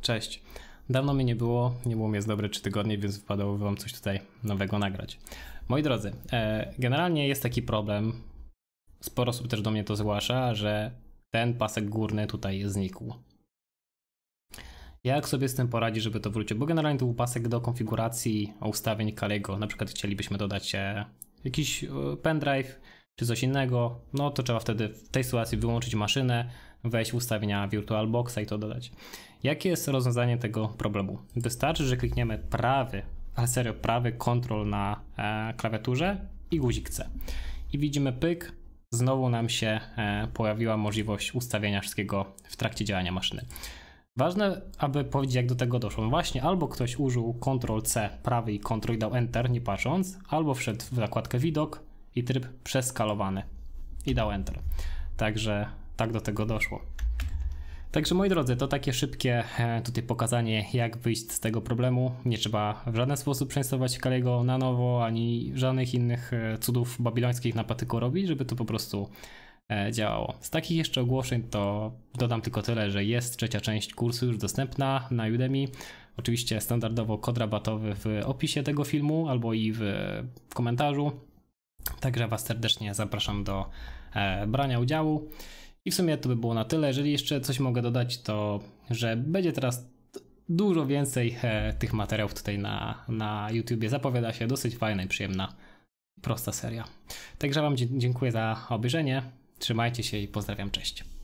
Cześć. Dawno mnie nie było, nie było mnie z dobre czy tygodnie, więc wypadało wam coś tutaj nowego nagrać. Moi drodzy, e, generalnie jest taki problem, sporo osób też do mnie to zgłasza, że ten pasek górny tutaj znikł. Jak sobie z tym poradzić, żeby to wrócić? Bo generalnie to był pasek do konfiguracji ustawień Kalego. Na przykład chcielibyśmy dodać e, jakiś e, pendrive, czy coś innego, no to trzeba wtedy w tej sytuacji wyłączyć maszynę, wejść w ustawienia VirtualBoxa i to dodać. Jakie jest rozwiązanie tego problemu? Wystarczy, że klikniemy prawy, ale serio prawy kontrol na e, klawiaturze i guzik C. I widzimy pyk, znowu nam się e, pojawiła możliwość ustawienia wszystkiego w trakcie działania maszyny. Ważne, aby powiedzieć, jak do tego doszło. No właśnie, albo ktoś użył Ctrl C prawy i Ctrl i dał Enter, nie patrząc, albo wszedł w zakładkę widok, i tryb przeskalowany. I dał Enter. Także tak do tego doszło. Także moi drodzy, to takie szybkie e, tutaj pokazanie, jak wyjść z tego problemu. Nie trzeba w żaden sposób przeinstalować Kalego na nowo, ani żadnych innych e, cudów babilońskich na patyku robić, żeby to po prostu e, działało. Z takich jeszcze ogłoszeń to dodam tylko tyle, że jest trzecia część kursu już dostępna na Udemy. Oczywiście standardowo kod rabatowy w opisie tego filmu albo i w komentarzu. Także Was serdecznie zapraszam do e, brania udziału. I w sumie to by było na tyle. Jeżeli jeszcze coś mogę dodać, to że będzie teraz dużo więcej e, tych materiałów tutaj na, na YouTubie. Zapowiada się dosyć fajna i przyjemna, prosta seria. Także Wam dziękuję za obejrzenie. Trzymajcie się i pozdrawiam. Cześć.